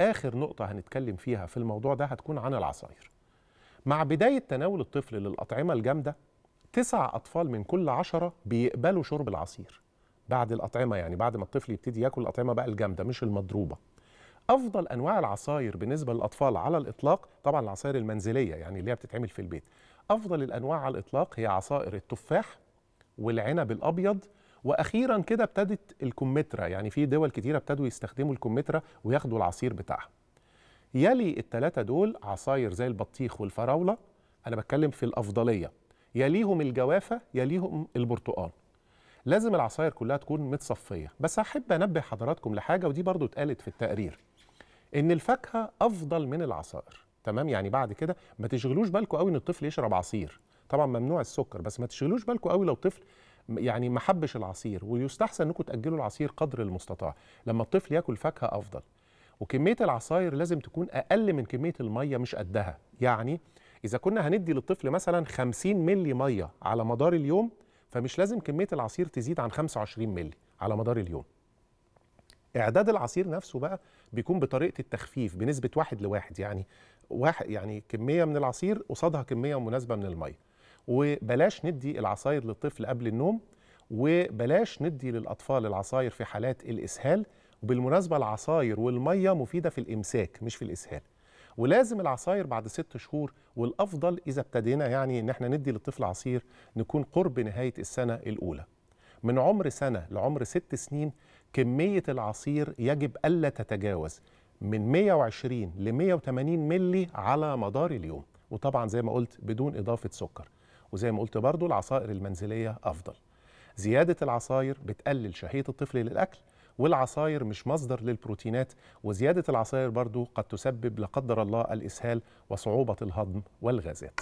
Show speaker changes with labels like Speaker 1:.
Speaker 1: آخر نقطة هنتكلم فيها في الموضوع ده هتكون عن العصاير مع بداية تناول الطفل للأطعمة الجامدة تسع أطفال من كل عشرة بيقبلوا شرب العصير بعد الأطعمة يعني بعد ما الطفل يبتدي ياكل الأطعمة بقى الجامدة مش المضروبة أفضل أنواع العصاير بالنسبة للأطفال على الإطلاق طبعا العصاير المنزلية يعني اللي هي بتتعمل في البيت أفضل الأنواع على الإطلاق هي عصائر التفاح والعنب الأبيض واخيرا كده ابتدت الكمثرى يعني في دول كتيره ابتدوا يستخدموا الكمثرى وياخدوا العصير بتاعها يلي الثلاثه دول عصاير زي البطيخ والفراوله انا بتكلم في الافضليه يليهم الجوافه يليهم البرتقال لازم العصاير كلها تكون متصفيه بس احب انبه حضراتكم لحاجه ودي برضو اتقالت في التقرير ان الفاكهه افضل من العصائر تمام يعني بعد كده ما تشغلوش بالكم قوي ان الطفل يشرب عصير طبعا ممنوع السكر بس ما تشغلوش بالكم قوي لو طفل يعني ما حبش العصير ويستحسن انكم تاجلوا العصير قدر المستطاع لما الطفل ياكل فاكهه افضل وكميه العصاير لازم تكون اقل من كميه الميه مش قدها يعني اذا كنا هندي للطفل مثلا 50 مللي ميه على مدار اليوم فمش لازم كميه العصير تزيد عن 25 مللي على مدار اليوم اعداد العصير نفسه بقى بيكون بطريقه التخفيف بنسبه واحد لواحد يعني واحد يعني كميه من العصير قصادها كميه مناسبه من الميه وبلاش ندي العصاير للطفل قبل النوم وبلاش ندي للاطفال العصاير في حالات الاسهال وبالمناسبه العصاير والميه مفيده في الامساك مش في الاسهال ولازم العصاير بعد ست شهور والافضل اذا ابتدينا يعني ان احنا ندي للطفل عصير نكون قرب نهايه السنه الاولى من عمر سنه لعمر ست سنين كميه العصير يجب الا تتجاوز من 120 ل 180 ملي على مدار اليوم وطبعا زي ما قلت بدون اضافه سكر وزي ما قلت برضو العصائر المنزلية أفضل زيادة العصاير بتقلل شهية الطفل للأكل والعصاير مش مصدر للبروتينات وزيادة العصاير برضو قد تسبب لا قدر الله الإسهال وصعوبة الهضم والغازات